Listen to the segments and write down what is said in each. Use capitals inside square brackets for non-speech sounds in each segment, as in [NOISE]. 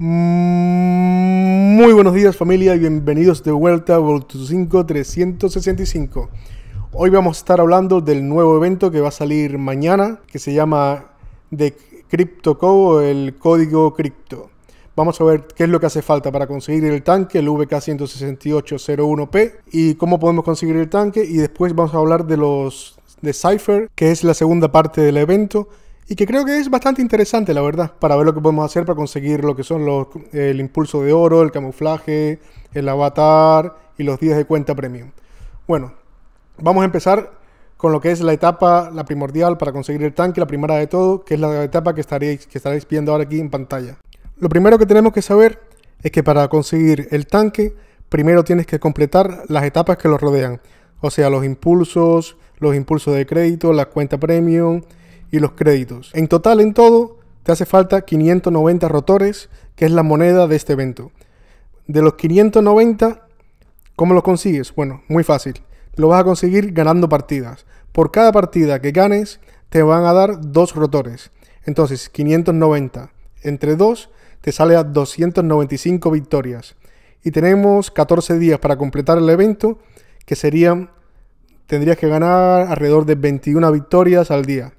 Muy buenos días familia y bienvenidos de vuelta a Voltus 5 365. Hoy vamos a estar hablando del nuevo evento que va a salir mañana, que se llama The CryptoCo, el código cripto. Vamos a ver qué es lo que hace falta para conseguir el tanque, el VK16801P, y cómo podemos conseguir el tanque, y después vamos a hablar de los de Cypher, que es la segunda parte del evento, y que creo que es bastante interesante, la verdad, para ver lo que podemos hacer para conseguir lo que son los, el impulso de oro, el camuflaje, el avatar y los días de cuenta premium. Bueno, vamos a empezar con lo que es la etapa, la primordial para conseguir el tanque, la primera de todo, que es la etapa que estaréis, que estaréis viendo ahora aquí en pantalla. Lo primero que tenemos que saber es que para conseguir el tanque, primero tienes que completar las etapas que lo rodean, o sea, los impulsos, los impulsos de crédito, la cuenta premium, y los créditos. En total, en todo, te hace falta 590 rotores, que es la moneda de este evento. De los 590, ¿cómo los consigues? Bueno, muy fácil. Lo vas a conseguir ganando partidas. Por cada partida que ganes, te van a dar dos rotores. Entonces, 590 entre dos te sale a 295 victorias. Y tenemos 14 días para completar el evento, que serían, tendrías que ganar alrededor de 21 victorias al día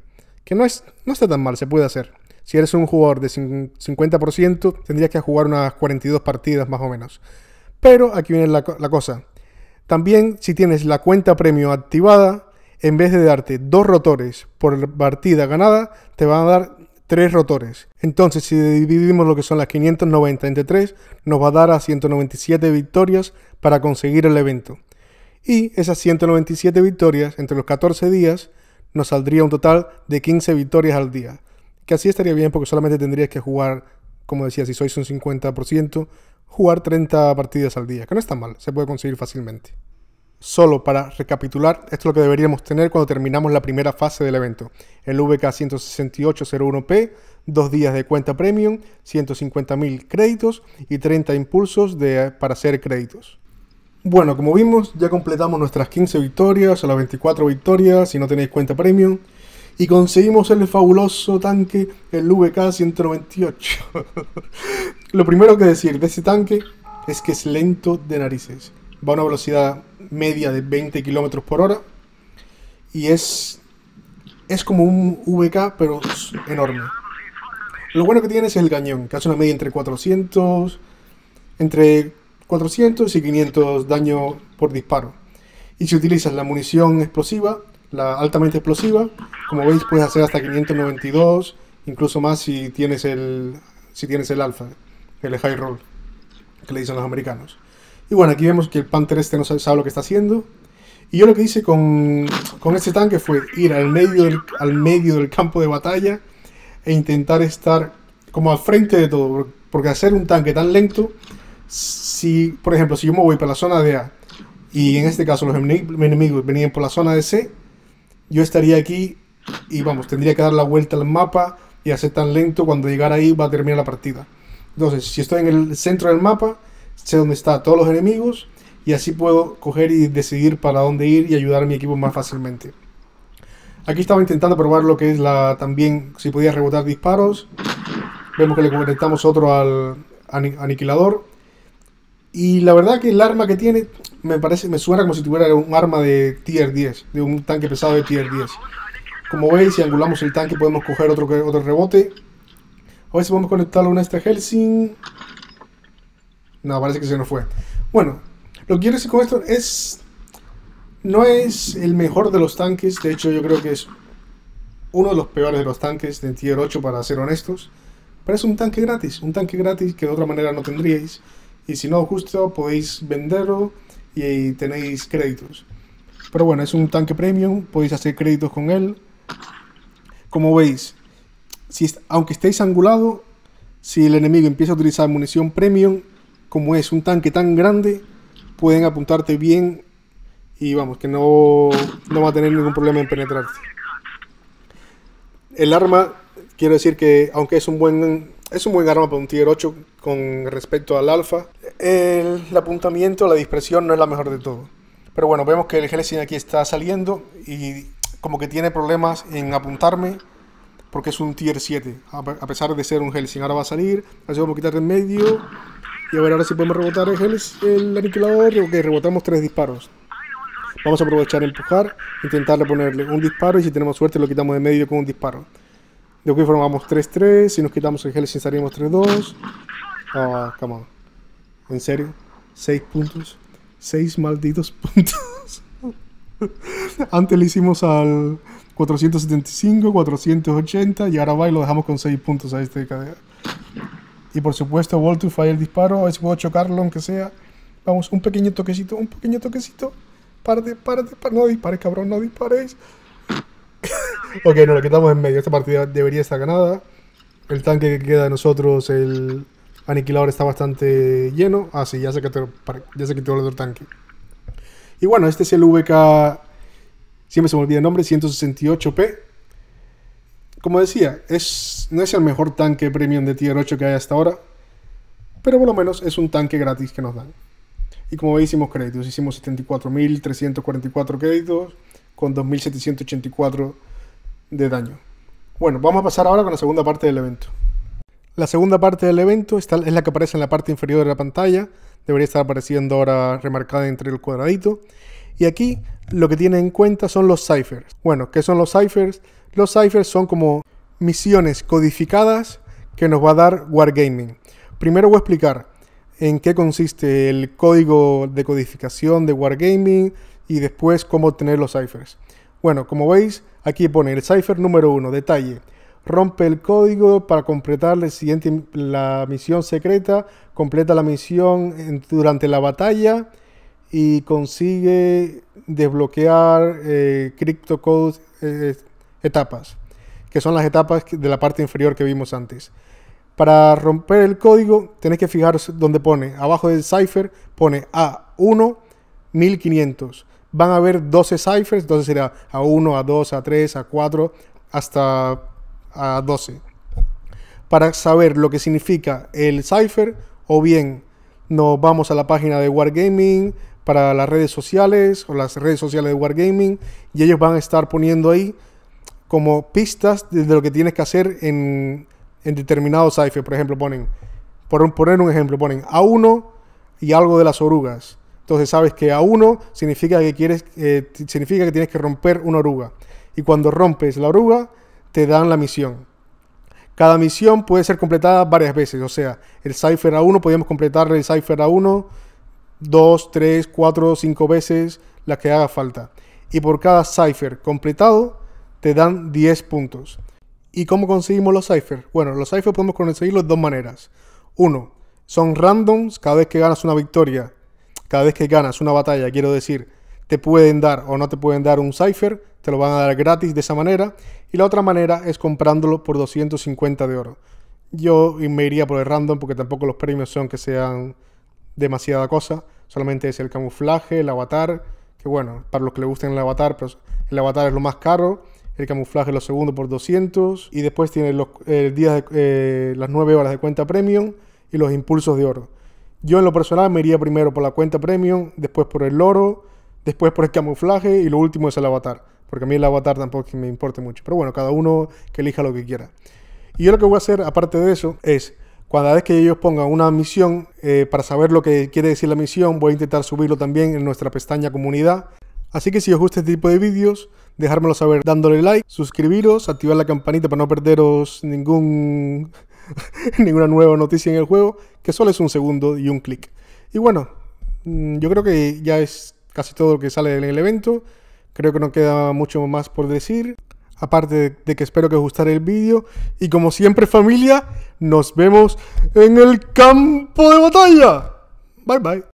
que no, es, no está tan mal, se puede hacer. Si eres un jugador de 50%, tendrías que jugar unas 42 partidas más o menos. Pero aquí viene la, cosa. También si tienes la cuenta premio activada, en vez de darte dos rotores por partida ganada, te van a dar tres rotores. Entonces, si dividimos lo que son las 590 entre 3, nos va a dar a 197 victorias para conseguir el evento. Y esas 197 victorias entre los 14 días nos saldría un total de 15 victorias al día. Que así estaría bien porque solamente tendrías que jugar, como decía, si sois un 50%, jugar 30 partidas al día, que no está mal, se puede conseguir fácilmente. Solo para recapitular, esto es lo que deberíamos tener cuando terminamos la primera fase del evento. El VK 16801P, dos días de cuenta premium, 150.000 créditos y 30 impulsos de, para hacer créditos. Bueno, como vimos, ya completamos nuestras 15 victorias o las 24 victorias, si no tenéis cuenta premium. Y conseguimos el fabuloso tanque, el VK-198. [LAUGHS] Lo primero que decir de este tanque es que es lento de narices. Va a una velocidad media de 20 km por hora. Y es, es como un VK, pero enorme. Lo bueno que tiene es el cañón, que hace una media entre 400, entre 400 y 500 daño por disparo. Y si utilizas la munición explosiva, la altamente explosiva, como veis puedes hacer hasta 592, incluso más si tienes el, si tienes el alfa, el high roll, que le dicen los americanos. Y bueno, aquí vemos que el Panther este no sabe lo que está haciendo. Y yo lo que hice con, este tanque fue ir al medio, al medio del campo de batalla e intentar estar como al frente de todo. Porque hacer un tanque tan lento si, por ejemplo, si yo me voy para la zona de A y en este caso los enemigos venían por la zona de C, yo estaría aquí y vamos, tendría que dar la vuelta al mapa y hacer tan lento cuando llegara ahí va a terminar la partida. Entonces, si estoy en el centro del mapa, sé dónde están todos los enemigos y así puedo coger y decidir para dónde ir y ayudar a mi equipo más fácilmente. Aquí estaba intentando probar lo que es la también si podía rebotar disparos. Vemos que le conectamos otro al aniquilador y la verdad que el arma que tiene me parece, me suena como si tuviera un arma de tier 10, de un tanque pesado de tier 10. Como veis, si angulamos el tanque podemos coger otro, otro rebote. A ver si podemos conectarlo a una este Helsing. No, parece que se nos fue. Bueno, lo que quiero decir con esto es... No es el mejor de los tanques, de hecho yo creo que es uno de los peores de los tanques de tier 8 para ser honestos. Pero es un tanque gratis, un tanque gratis que de otra manera no tendríais y si no justo podéis venderlo y tenéis créditos. Pero bueno, es un tanque premium, podéis hacer créditos con él. Como veis, si, aunque estéis angulado, si el enemigo empieza a utilizar munición premium, como es un tanque tan grande, pueden apuntarte bien y vamos, que no, no va a tener ningún problema en penetrarte. El arma, quiero decir que aunque es un buen es un buen arma para un tier 8 con respecto al alfa. El, apuntamiento, la dispersión no es la mejor de todo. Pero bueno, vemos que el Gelsin aquí está saliendo y como que tiene problemas en apuntarme porque es un tier 7, a pesar de ser un Gelsin. Ahora va a salir, así vamos a quitar en medio y a ver ahora si podemos rebotar el, Gels el aniquilador. Ok, rebotamos tres disparos. Vamos a aprovechar empujar, intentarle ponerle un disparo y si tenemos suerte lo quitamos de medio con un disparo. De aquí formamos 3-3. Si nos quitamos el Hellsing estaríamos 3-2. Ah, ¿En serio? 6 puntos. 6 malditos puntos. [LAUGHS] Antes le hicimos al 475, 480 y ahora va y lo dejamos con 6 puntos a este cadena. Y por supuesto, wall to fire disparo, a ver si puedo chocarlo, aunque sea. Vamos, un pequeño toquecito, un pequeño toquecito. Párate, párate, párate. No dispares, cabrón, no dispares ok, nos lo quitamos en medio. Esta partida debería estar ganada. El tanque que queda de nosotros, el aniquilador, está bastante lleno. Ah, sí, ya se que ya se el otro tanque. Y bueno, este es el VK... Siempre se me olvida el nombre, 168P. Como decía, es, no es el mejor tanque premium de tier 8 que hay hasta ahora. Pero por lo menos es un tanque gratis que nos dan. Y como veis, hicimos créditos. Hicimos 74.344 créditos con 2.784 de daño. Bueno, vamos a pasar ahora con la segunda parte del evento. La segunda parte del evento es la que aparece en la parte inferior de la pantalla. Debería estar apareciendo ahora remarcada entre el cuadradito. Y aquí lo que tiene en cuenta son los ciphers. Bueno, ¿qué son los ciphers? Los ciphers son como misiones codificadas que nos va a dar Wargaming. Primero voy a explicar en qué consiste el código de codificación de Wargaming y después cómo obtener los ciphers. Bueno, como veis, aquí pone el cipher número 1, detalle. Rompe el código para completar la, siguiente, la misión secreta, completa la misión durante la batalla y consigue desbloquear eh, eh etapas, que son las etapas de la parte inferior que vimos antes. Para romper el código, tenéis que fijaros donde pone, abajo del cipher pone A1 1500 van a haber 12 ciphers, entonces será A1, A2, A3, A4, hasta A12. Para saber lo que significa el cipher, o bien nos vamos a la página de Wargaming, para las redes sociales o las redes sociales de Wargaming, y ellos van a estar poniendo ahí como pistas de, lo que tienes que hacer en, en determinado cipher. Por ejemplo, ponen, por poner un ejemplo, ponen A1 y algo de las orugas. Entonces sabes que a uno significa que, quieres, eh, significa que tienes que romper una oruga. Y cuando rompes la oruga, te dan la misión. Cada misión puede ser completada varias veces. O sea, el cipher A1 podemos completar el cipher A1 dos, tres, cuatro, cinco veces, las que haga falta. Y por cada cipher completado, te dan 10 puntos. ¿Y cómo conseguimos los ciphers? Bueno, los ciphers podemos conseguirlos de dos maneras. Uno, son randoms, cada vez que ganas una victoria cada vez que ganas una batalla, quiero decir, te pueden dar o no te pueden dar un cipher, te lo van a dar gratis de esa manera. Y la otra manera es comprándolo por 250 de oro. Yo me iría por el random porque tampoco los premios son que sean demasiada cosa. Solamente es el camuflaje, el avatar, que bueno, para los que le gusten el avatar, pero pues, el avatar es lo más caro. El camuflaje es lo segundo por 200. Y después tienes los, eh, días de, eh, las 9 horas de cuenta premium y los impulsos de oro. Yo en lo personal me iría primero por la cuenta premium, después por el loro, después por el camuflaje y lo último es el avatar. Porque a mí el avatar tampoco me importe mucho. Pero bueno, cada uno que elija lo que quiera. Y yo lo que voy a hacer, aparte de eso, es cada vez que ellos pongan una misión, eh, para saber lo que quiere decir la misión, voy a intentar subirlo también en nuestra pestaña comunidad. Así que si os gusta este tipo de vídeos, dejármelo saber dándole like, suscribiros, activar la campanita para no perderos ningún [LAUGHS] ninguna nueva noticia en el juego, que solo es un segundo y un clic. Y bueno, mm, yo creo que ya es casi todo lo que sale en el evento. Creo que no queda mucho más por decir. Aparte de que espero que os gustara el vídeo. Y como siempre familia, nos vemos en el campo de batalla. Bye bye.